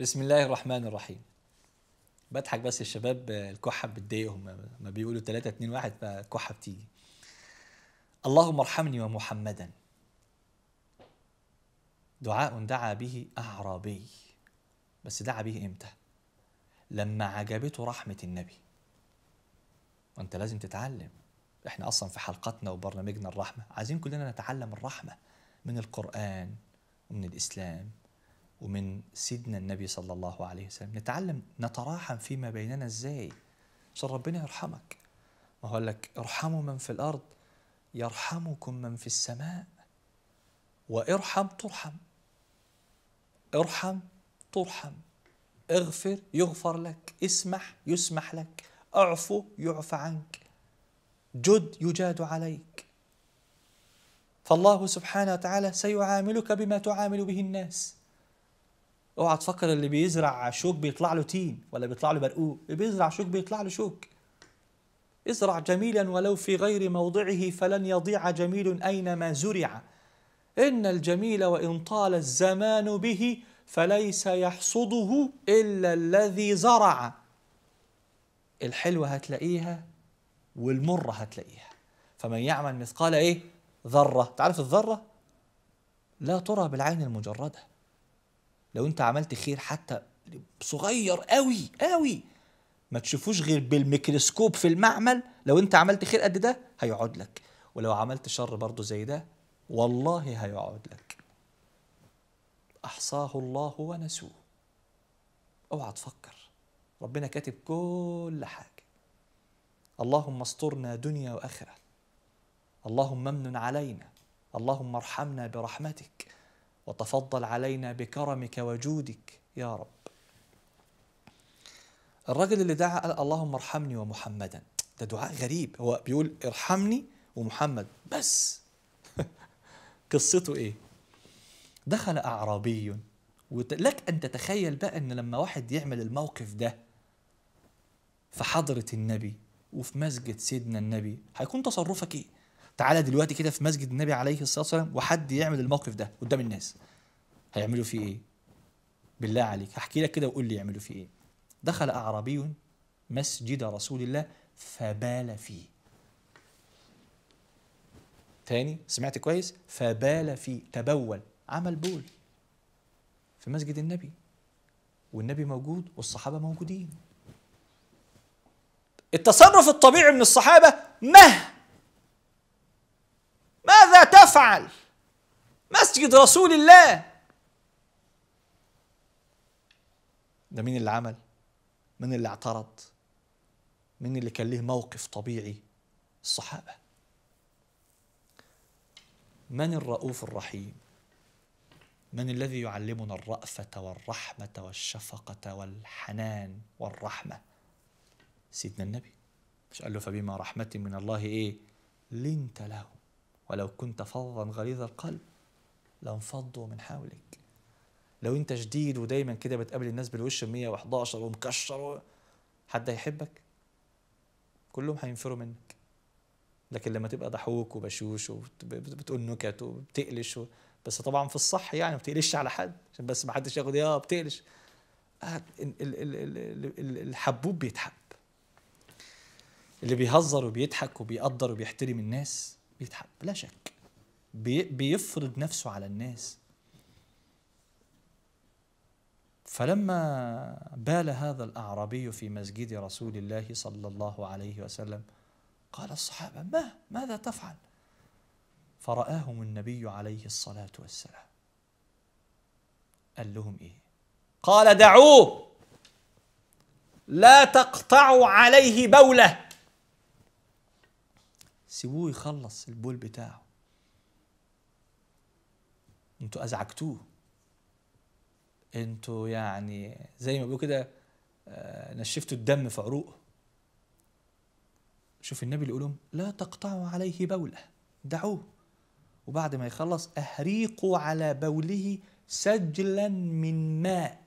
بسم الله الرحمن الرحيم بضحك بس الشباب الكحة بتضايقهم ما بيقولوا 3 2 1 فالكحة بتيجي اللهم ارحمني ومحمدا دعاء دعا به أعرابي بس دعا به إمتى؟ لما عجبته رحمة النبي وأنت لازم تتعلم إحنا أصلا في حلقتنا وبرنامجنا الرحمة عايزين كلنا نتعلم الرحمة من القرآن ومن الإسلام ومن سيدنا النبي صلى الله عليه وسلم نتعلم نتراحم فيما بيننا ازاي عشان ربنا يرحمك ما هو لك ارحموا من في الارض يرحمكم من في السماء وارحم ترحم ارحم ترحم اغفر يغفر لك اسمح يسمح لك اعفو يعفى عنك جد يجاد عليك فالله سبحانه وتعالى سيعاملك بما تعامل به الناس اوعى تفكر اللي بيزرع شوك بيطلع له تين ولا بيطلع له برقوق اللي بيزرع شوك بيطلع له شوك ازرع جميلا ولو في غير موضعه فلن يضيع جميل اينما زرع ان الجميل وان طال الزمان به فليس يحصده الا الذي زرع الحلوه هتلاقيها والمره هتلاقيها فمن يعمل مثقال ايه ذره تعرف الذره لا ترى بالعين المجرده لو انت عملت خير حتى صغير قوي قوي ما تشوفوش غير بالميكروسكوب في المعمل لو انت عملت خير قد ده هيقعد لك ولو عملت شر برضه زي ده والله هيقعد لك احصاه الله ونسوه اوعى تفكر ربنا كاتب كل حاجه اللهم استرنا دنيا واخره اللهم امنن علينا اللهم ارحمنا برحمتك وتفضل علينا بكرمك وجودك يا رب الرجل اللي دعا قال اللهم ارحمني ومحمدا ده دعاء غريب هو بيقول ارحمني ومحمد بس قصته ايه دخل اعرابي ولك ان تتخيل بقى ان لما واحد يعمل الموقف ده في حضره النبي وفي مسجد سيدنا النبي هيكون تصرفك ايه تعالى دلوقتي كده في مسجد النبي عليه الصلاه والسلام وحد يعمل الموقف ده قدام الناس هيعملوا فيه ايه بالله عليك هحكي لك كده وقول لي يعملوا فيه ايه دخل اعرابي مسجد رسول الله فبال فيه تاني سمعت كويس فبال فيه تبول عمل بول في مسجد النبي والنبي موجود والصحابه موجودين التصرف الطبيعي من الصحابه مه ماذا تفعل مسجد رسول الله ده مين اللي عمل مين اللي اعترض مين اللي كان ليه موقف طبيعي الصحابه من الرؤوف الرحيم من الذي يعلمنا الرأفة والرحمة والشفقة والحنان والرحمة سيدنا النبي مش قال له فبما رحمة من الله إيه لنت لهم ولو كنت فظا غليظ القلب لانفضوا من حولك لو انت شديد ودايما كده بتقابل الناس بالوش 111 ومكشر حد هيحبك كلهم هينفروا منك لكن لما تبقى ضحوك وبشوش وبتقول نكت وبتقلش و... بس طبعا في الصح يعني ما بتقلش على حد عشان بس ما حدش ياخد اه بتقلش الحبوب بيتحب اللي بيهزر وبيضحك وبيقدر وبيحترم الناس بيتحب لا شك بي بيفرض نفسه على الناس فلما بال هذا الأعرابي في مسجد رسول الله صلى الله عليه وسلم قال الصحابة ما ماذا تفعل فرآهم النبي عليه الصلاة والسلام قال لهم إيه قال دعوه لا تقطعوا عليه بوله سيبوه يخلص البول بتاعه انتوا ازعجتوه انتوا يعني زي ما بيقولوا كده آه، نشفتوا الدم في عروقه شوف النبي اللي يقولهم لا تقطعوا عليه بوله دعوه وبعد ما يخلص اهريقوا على بوله سجلا من ماء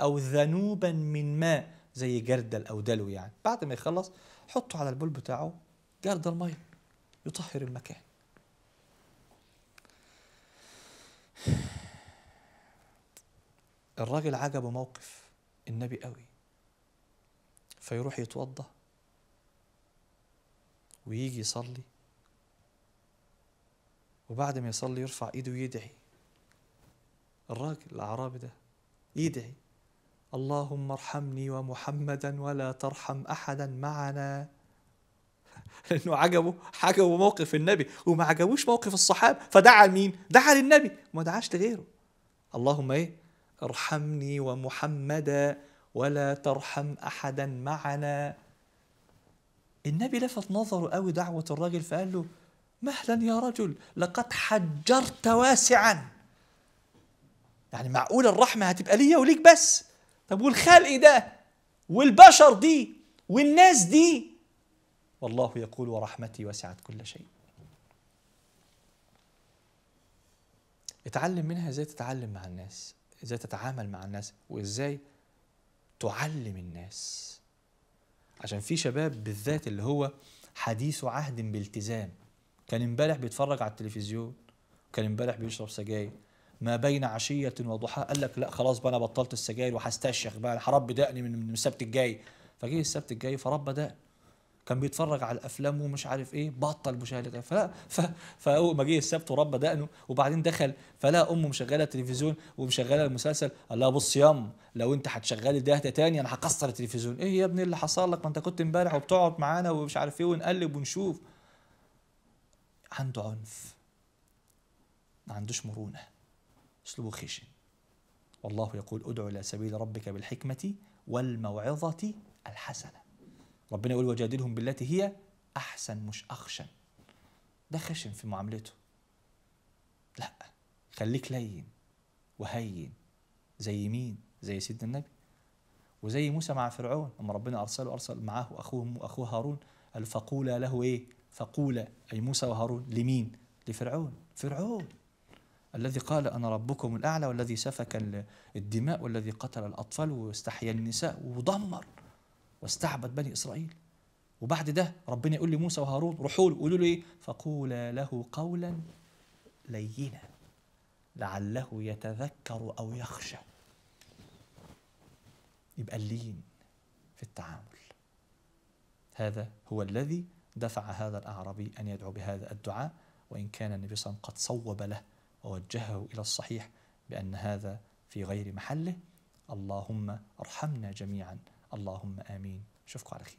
او ذنوبا من ماء زي جردل او دلو يعني بعد ما يخلص حطوا على البول بتاعه جردل ميه يطهر المكان الراجل عجبه موقف النبي قوي فيروح يتوضا ويجي يصلي وبعد ما يصلي يرفع ايده ويدعي الراجل الاعرابي ده يدعي اللهم ارحمني ومحمدا ولا ترحم احدا معنا لانه عجبه عجبه موقف النبي وما عجبوش موقف الصحابه فدعا مين دعا للنبي وما دعاش لغيره اللهم ايه ارحمني ومحمدا ولا ترحم احدا معنا النبي لفت نظره قوي دعوه الراجل فقال له مهلا يا رجل لقد حجرت واسعا يعني معقول الرحمه هتبقى ليا وليك بس طب والخلق ده والبشر دي والناس دي والله يقول ورحمتي وسعت كل شيء اتعلم منها ازاي تتعلم مع الناس ازاي تتعامل مع الناس وازاي تعلم الناس عشان في شباب بالذات اللي هو حديث عهد بالتزام كان امبارح بيتفرج على التلفزيون كان امبارح بيشرب سجاير ما بين عشية وضحاها قال لك لا خلاص بقى انا بطلت السجاير وهستشيخ بقى انا دقني من السبت الجاي فجه السبت الجاي فرب دقن كان بيتفرج على الافلام ومش عارف ايه بطل مشاهده فلا ف... فاول ما جه السبت وربى دقنه وبعدين دخل فلا امه مشغله التلفزيون ومشغله المسلسل قال لها بص يام لو انت هتشغلي ده تاني انا هكسر التلفزيون ايه يا ابني اللي حصل لك ما انت كنت امبارح وبتقعد معانا ومش عارف ايه ونقلب ونشوف عنده عنف ما عندوش مرونه اسلوبه خشن والله يقول ادعو الى سبيل ربك بالحكمه والموعظه الحسنه ربنا يقول وجادلهم بالتي هي أحسن مش أخشن ده خشن في معاملته لا خليك لين وهين زي مين زي سيدنا النبي وزي موسى مع فرعون لما ربنا أرسله أرسل معاه أخوه أخوه هارون قال فقولا له إيه فقولا أي موسى وهارون لمين لفرعون فرعون الذي قال أنا ربكم الأعلى والذي سفك الدماء والذي قتل الأطفال واستحيا النساء ودمر واستعبد بني إسرائيل وبعد ده ربنا يقول لموسى وهارون روحوا له قولوا له ايه فقولا له قولا لينا لعله يتذكر او يخشى يبقى اللين في التعامل هذا هو الذي دفع هذا الاعرابي ان يدعو بهذا الدعاء وان كان النبي صلى الله عليه وسلم قد صوب له ووجهه الى الصحيح بان هذا في غير محله اللهم ارحمنا جميعا اللهم امين اشوفكم على خير